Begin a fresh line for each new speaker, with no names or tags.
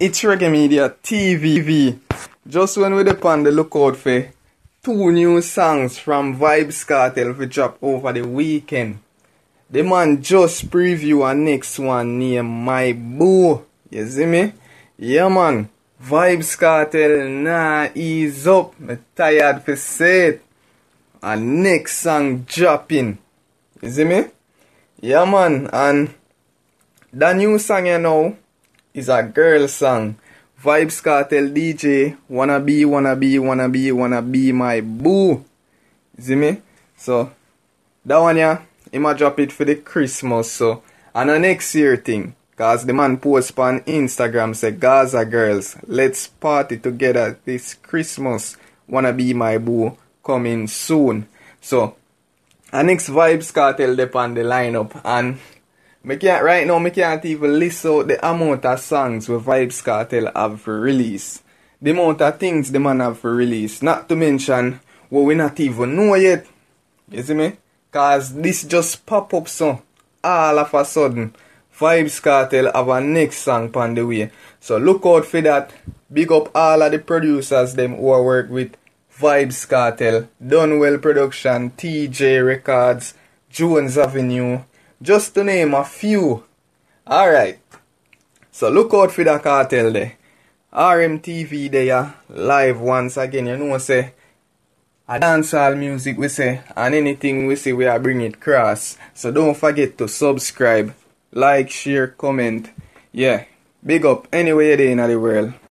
It's Reggae Media TVV Just when we depan de look out fe 2 new songs from Vibe Skartel fe jop over the weekend De man just preview a next one near my boo Ye zi mi? Yeah man Vibe Skartel na ease up Me tayad fe set A next song jop in Ye zi mi? Yeah man An Da new song e nou is a girl song. Vibes Cartel DJ, wanna be, wanna be, wanna be, wanna be my boo. See me? So, that one, yeah, He might drop it for the Christmas, so. And the next year thing, cause the man post on Instagram, say, Gaza girls, let's party together this Christmas. Wanna be my boo, coming soon. So, our next Vibes Cartel depend on the lineup, and me can't right now me can't even list out the amount of songs with Vibes Cartel have for release. The amount of things the man have for release. Not to mention what we not even know yet. You see me? Cause this just pop up so all of a sudden. Vibes Cartel have a next song on the way. So look out for that. Big up all of the producers them who are work with Vibes Cartel, Dunwell Production, TJ Records, Jones Avenue just to name a few. Alright, so look out for the cartel there. RMTV there, live once again, you know say, a dancehall music we say, and anything we say we are bring it cross. So don't forget to subscribe, like, share, comment. Yeah, big up anywhere there in the world.